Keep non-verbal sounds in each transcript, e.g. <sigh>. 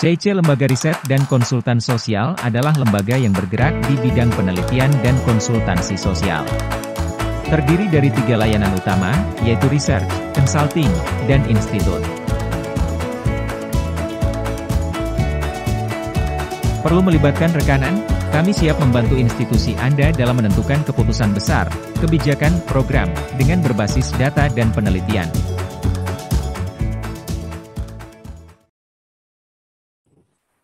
CIC Lembaga Riset dan Konsultan Sosial adalah lembaga yang bergerak di bidang penelitian dan konsultansi sosial. Terdiri dari tiga layanan utama, yaitu riset, consulting, dan institut. Perlu melibatkan rekanan? Kami siap membantu institusi Anda dalam menentukan keputusan besar, kebijakan, program, dengan berbasis data dan penelitian.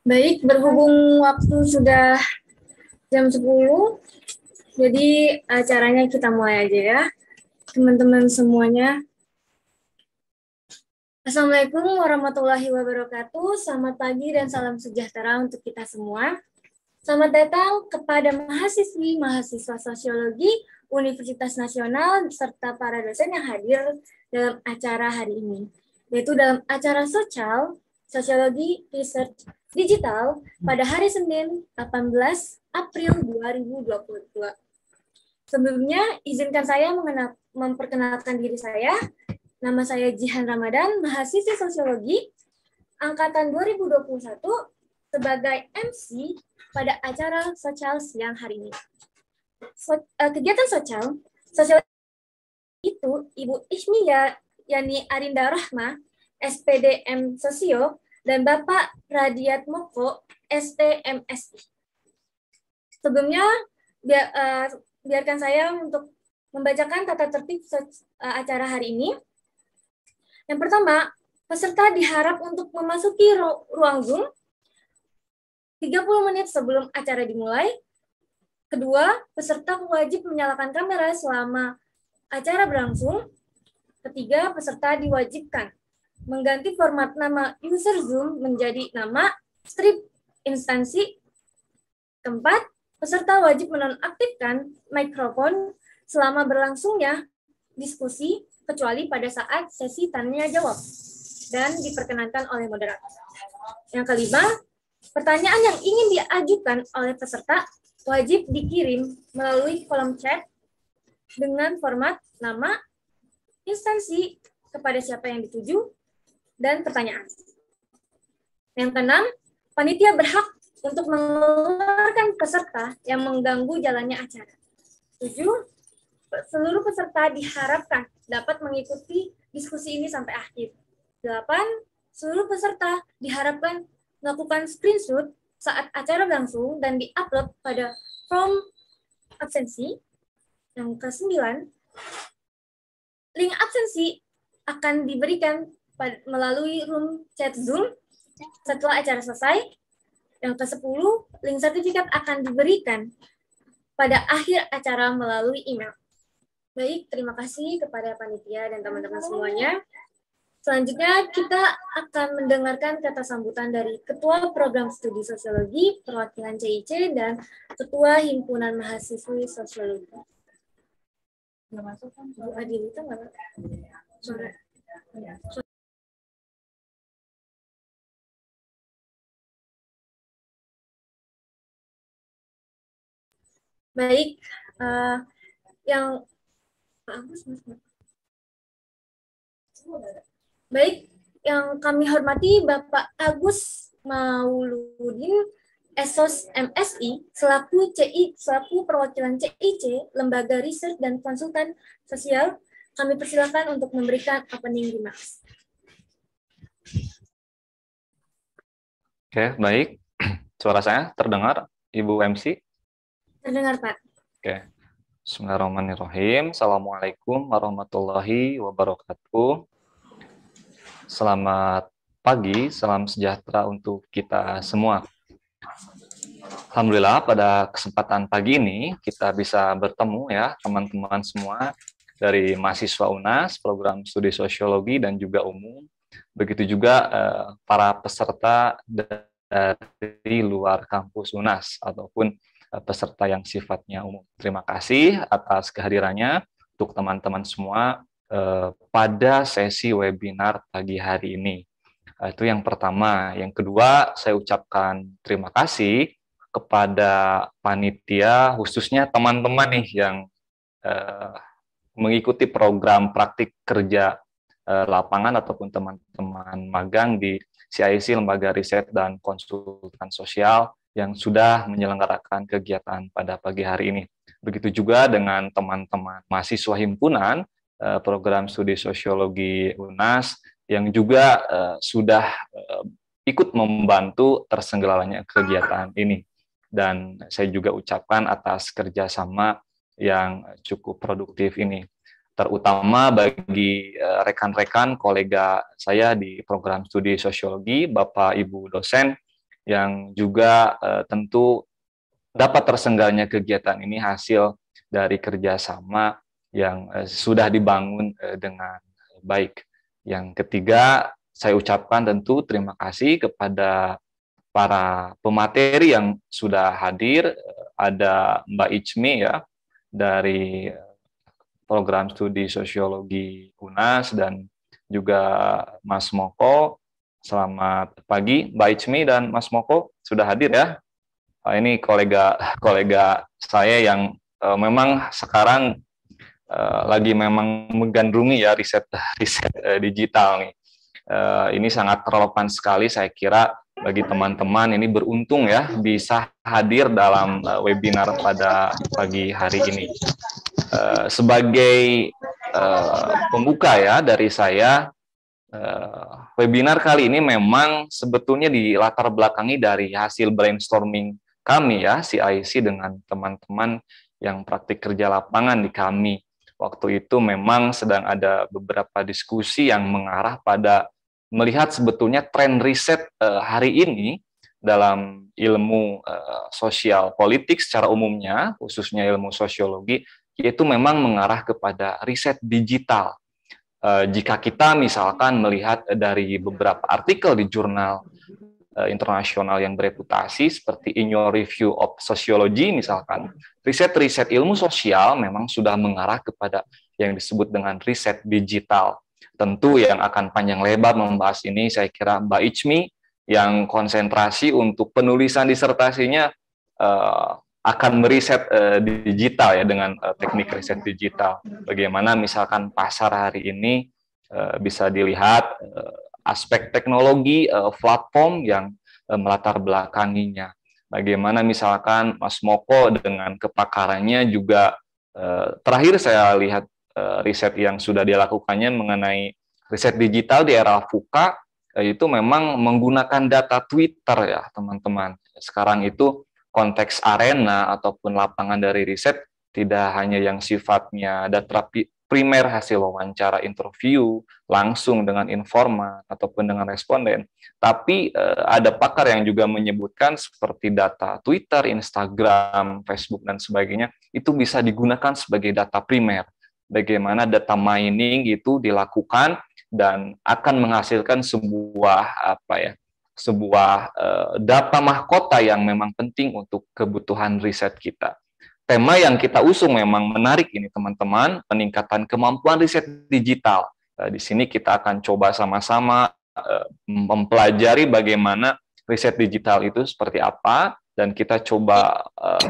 Baik, berhubung waktu sudah jam 10, jadi acaranya kita mulai aja ya. Teman-teman semuanya. Assalamualaikum warahmatullahi wabarakatuh. Selamat pagi dan salam sejahtera untuk kita semua. Selamat datang kepada mahasiswi, mahasiswa sosiologi Universitas Nasional serta para dosen yang hadir dalam acara hari ini, yaitu dalam acara sosial Sosiologi Research Digital pada hari Senin 18 April 2022. Sebelumnya, izinkan saya memperkenalkan diri saya. Nama saya Jihan Ramadan, mahasiswi sosiologi angkatan 2021 sebagai MC pada acara sosial siang hari ini. So, uh, kegiatan sosial, sosial itu Ibu Ismiya Yani Arinda Rahma SPDM Sosio, dan Bapak Radiat Moko, STMSI. Sebelumnya, eh, biarkan saya untuk membacakan tata tertib eh, acara hari ini. Yang pertama, peserta diharap untuk memasuki ruang Zoom 30 menit sebelum acara dimulai. Kedua, peserta wajib menyalakan kamera selama acara berlangsung. Ketiga, peserta diwajibkan mengganti format nama user Zoom menjadi nama strip instansi. Keempat, peserta wajib menonaktifkan mikrofon selama berlangsungnya diskusi kecuali pada saat sesi tanya jawab dan diperkenankan oleh moderator. Yang kelima, pertanyaan yang ingin diajukan oleh peserta wajib dikirim melalui kolom chat dengan format nama, instansi, kepada siapa yang dituju, dan pertanyaan. Yang keenam, panitia berhak untuk mengeluarkan peserta yang mengganggu jalannya acara. Tujuh, seluruh peserta diharapkan dapat mengikuti diskusi ini sampai akhir. Delapan, seluruh peserta diharapkan melakukan screenshot saat acara berlangsung dan diupload pada form absensi. Yang kesembilan, link absensi akan diberikan melalui room chat Zoom. Setelah acara selesai, yang ke-10, link sertifikat akan diberikan pada akhir acara melalui email. Baik, terima kasih kepada panitia dan teman-teman semuanya. Selanjutnya, kita akan mendengarkan kata sambutan dari Ketua Program Studi Sosiologi, Perwakilan CIC, dan Ketua Himpunan Mahasiswi Sosiologi. Kan? Bu Adilita nggak? Sore. Iya. Baik, uh, yang Baik, yang kami hormati Bapak Agus Mauludin Esos MSI selaku CI selaku perwakilan CIC Lembaga Riset dan Konsultan Sosial kami persilahkan untuk memberikan opening remarks. Oke, baik. <clears throat> Suara saya terdengar, Ibu MC? Terdengar, Pak. Oke. Bismillahirrahmanirrahim. Assalamualaikum warahmatullahi wabarakatuh. Selamat pagi, salam sejahtera untuk kita semua. Alhamdulillah pada kesempatan pagi ini kita bisa bertemu ya teman-teman semua dari mahasiswa UNAS, program studi sosiologi dan juga umum. Begitu juga eh, para peserta dari luar kampus UNAS ataupun Eh, peserta yang sifatnya umum. Terima kasih atas kehadirannya untuk teman-teman semua eh, pada sesi webinar pagi hari ini. Eh, itu yang pertama. Yang kedua, saya ucapkan terima kasih kepada panitia, khususnya teman-teman nih yang mengikuti program praktik kerja lapangan ataupun teman-teman magang di CIC Lembaga Riset dan Konsultan Sosial yang sudah menyelenggarakan kegiatan pada pagi hari ini. Begitu juga dengan teman-teman mahasiswa himpunan eh, program studi sosiologi UNAS yang juga eh, sudah eh, ikut membantu tersenggelalannya kegiatan ini. Dan saya juga ucapkan atas kerjasama yang cukup produktif ini terutama bagi rekan-rekan kolega saya di program studi sosiologi, Bapak Ibu dosen yang juga eh, tentu dapat tersenggalnya kegiatan ini hasil dari kerjasama yang eh, sudah dibangun eh, dengan baik. Yang ketiga, saya ucapkan tentu terima kasih kepada para pemateri yang sudah hadir. Ada Mbak Ichmi ya dari eh, program studi sosiologi UNAS dan juga Mas Moko Selamat pagi, Mbak Ichmi dan Mas Moko sudah hadir ya. Eh, ini kolega-kolega saya yang eh, memang sekarang eh, lagi memang menggandrungi ya riset <laughs> riset digital nih. ini sangat relevan sekali saya kira bagi teman-teman ini beruntung ya bisa hadir dalam webinar pada pagi hari ini. sebagai pembuka ya dari saya uh, webinar kali ini memang sebetulnya latar belakangi dari hasil brainstorming kami ya, si CIC dengan teman-teman yang praktik kerja lapangan di kami. Waktu itu memang sedang ada beberapa diskusi yang mengarah pada melihat sebetulnya tren riset uh, hari ini dalam ilmu uh, sosial politik secara umumnya, khususnya ilmu sosiologi, yaitu memang mengarah kepada riset digital Eh, jika kita misalkan melihat dari beberapa artikel di jurnal eh, internasional yang bereputasi seperti In Your Review of Sociology misalkan, riset-riset ilmu sosial memang sudah mengarah kepada yang disebut dengan riset digital. Tentu yang akan panjang lebar membahas ini saya kira Mbak Ichmi yang konsentrasi untuk penulisan disertasinya uh, akan meriset uh, digital ya dengan uh, teknik riset digital. Bagaimana misalkan pasar hari ini uh, bisa dilihat uh, aspek teknologi uh, platform yang uh, melatar belakanginya. Bagaimana misalkan Mas Moko dengan kepakarannya juga uh, terakhir saya lihat uh, riset yang sudah dilakukannya mengenai riset digital di era VUCA itu memang menggunakan data Twitter ya teman-teman. Sekarang itu konteks arena ataupun lapangan dari riset tidak hanya yang sifatnya ada terapi primer hasil wawancara interview langsung dengan informan ataupun dengan responden, tapi eh, ada pakar yang juga menyebutkan seperti data Twitter, Instagram, Facebook dan sebagainya itu bisa digunakan sebagai data primer. Bagaimana data mining itu dilakukan dan akan menghasilkan sebuah apa ya sebuah uh, data mahkota yang memang penting untuk kebutuhan riset kita. Tema yang kita usung memang menarik ini teman-teman, peningkatan kemampuan riset digital. Eh, di sini kita akan coba sama-sama eh, mempelajari bagaimana riset digital itu seperti apa, dan kita coba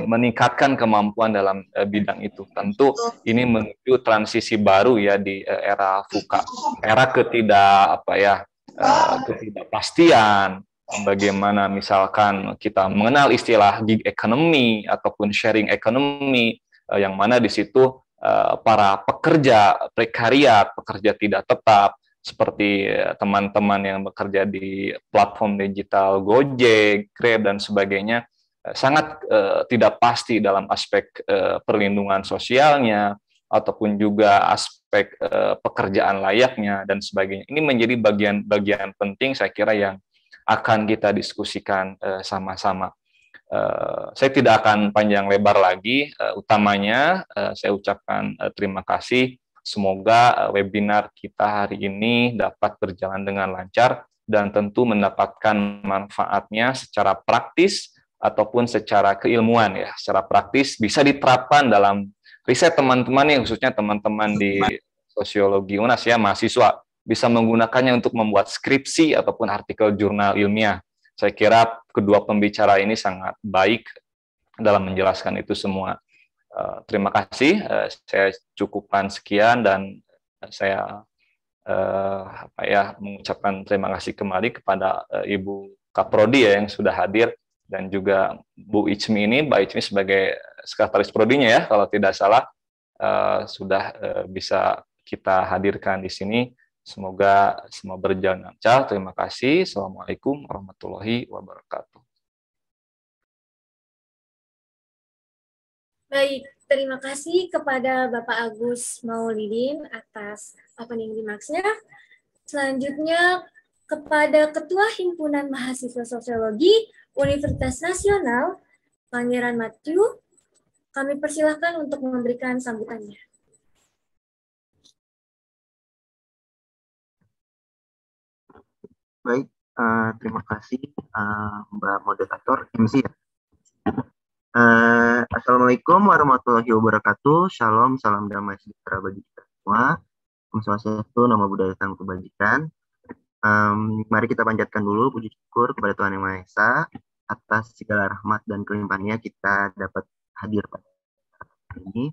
meningkatkan kemampuan dalam bidang itu. Tentu ini menuju transisi baru ya di era VUCA, era ketidak apa ya Eh, ketidakpastian, bagaimana misalkan kita mengenal istilah gig economy ataupun sharing economy eh, yang mana di situ eh, para pekerja prekariat, pekerja tidak tetap seperti teman-teman yang bekerja di platform digital Gojek, Grab dan sebagainya sangat tidak pasti dalam aspek perlindungan sosialnya ataupun juga aspek aspek uh, pekerjaan layaknya dan sebagainya. Ini menjadi bagian-bagian penting saya kira yang akan kita diskusikan eh, sama-sama. Uh, uh, saya tidak akan panjang lebar lagi. Uh, utamanya uh, saya ucapkan uh, terima kasih. Semoga webinar kita hari ini dapat berjalan dengan lancar dan tentu mendapatkan manfaatnya secara praktis ataupun secara keilmuan ya. Secara praktis bisa diterapkan dalam riset teman-teman nih khususnya teman-teman di sosiologi UNAS ya mahasiswa bisa menggunakannya untuk membuat skripsi ataupun artikel jurnal ilmiah. Saya kira kedua pembicara ini sangat baik dalam menjelaskan itu semua. Eh, terima kasih. Eh, saya cukupkan sekian dan saya eh, apa ya mengucapkan terima kasih kembali kepada Ibu Kaprodi ya yang sudah hadir dan juga Bu Ichmi ini, Mbak Ichmi sebagai sekretaris prodinya ya, kalau tidak salah uh, sudah uh, bisa kita hadirkan di sini. Semoga semua berjalan lancar. Terima kasih. Assalamualaikum warahmatullahi wabarakatuh. Baik, terima kasih kepada Bapak Agus Maulidin atas opening remarks-nya. Selanjutnya, kepada Ketua Himpunan Mahasiswa Sosiologi, Universitas Nasional Pangeran Matthew, kami persilahkan untuk memberikan sambutannya. Baik, uh, terima kasih uh, Mbak Moderator MC Uh, ya. eh, Assalamualaikum warahmatullahi wabarakatuh. Shalom, salam damai sejahtera bagi kita semua. Om Swastiastu, nama budaya dan kebajikan. Um, mari kita panjatkan dulu puji syukur kepada Tuhan Yang Maha Esa atas segala rahmat dan kelimpahannya kita dapat hadir pada hari ini.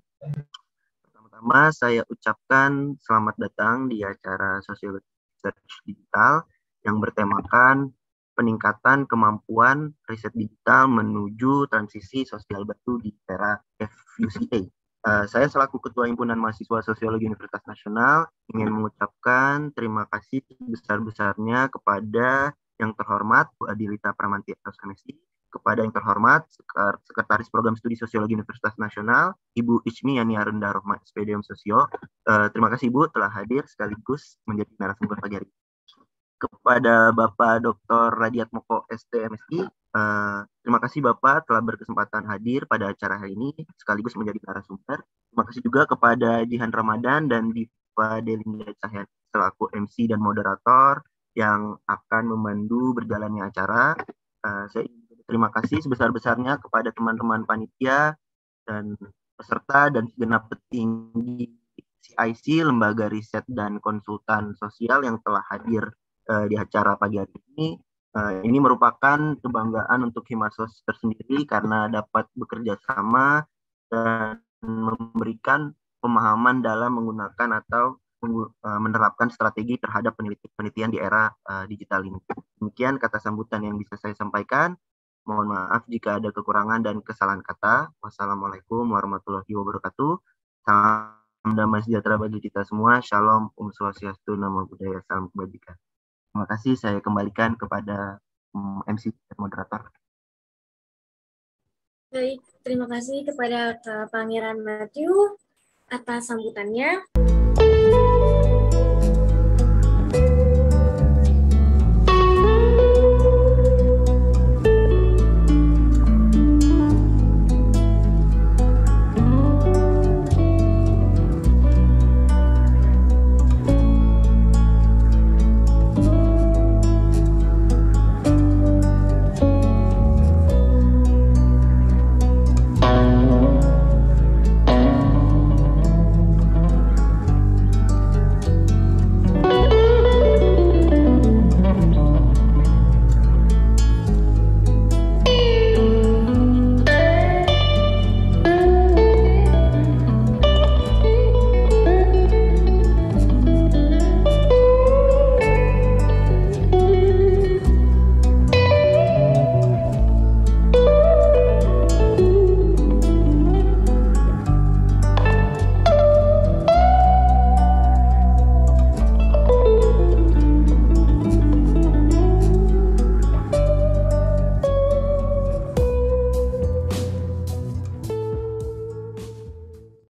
Pertama-tama saya ucapkan selamat datang di acara Social Research Digital yang bertemakan peningkatan kemampuan riset digital menuju transisi sosial batu di era FUCA. Uh, eh, saya selaku Ketua Himpunan Mahasiswa Sosiologi Universitas Nasional ingin mengucapkan terima kasih besar-besarnya kepada yang terhormat Bu Adilita Pramanti MSI, kepada yang terhormat Sekretaris Program Studi Sosiologi Universitas Nasional, Ibu Ismi Yani Arunda Rohma, SPDM Sosio. Uh, terima kasih Ibu telah hadir sekaligus menjadi narasumber pagi hari kepada Bapak Dr. Radiat Moko STMSI. Uh, eh, terima kasih Bapak telah berkesempatan hadir pada acara hari ini sekaligus menjadi narasumber. Terima kasih juga kepada Jihan Ramadan dan Diva Delinda Cahyan selaku MC dan moderator yang akan memandu berjalannya acara. Uh, saya ingin berterima kasih sebesar-besarnya kepada teman-teman panitia dan peserta dan segenap petinggi CIC, Lembaga Riset dan Konsultan Sosial yang telah hadir uh, di acara pagi hari ini. Uh, ini merupakan kebanggaan untuk Himasos tersendiri karena dapat bekerja sama dan memberikan pemahaman dalam menggunakan atau Eh, menerapkan strategi terhadap penelitian di era uh, digital ini. Demikian kata sambutan yang bisa saya sampaikan. Mohon maaf jika ada kekurangan dan kesalahan kata. Wassalamualaikum warahmatullahi wabarakatuh. Salam damai sejahtera bagi kita semua. Shalom, Om Swastiastu, Namo Buddhaya, Salam Kebajikan. Terima kasih, saya kembalikan kepada MC mm, dan moderator. Baik, terima kasih kepada eh, Pangeran Matthew atas sambutannya.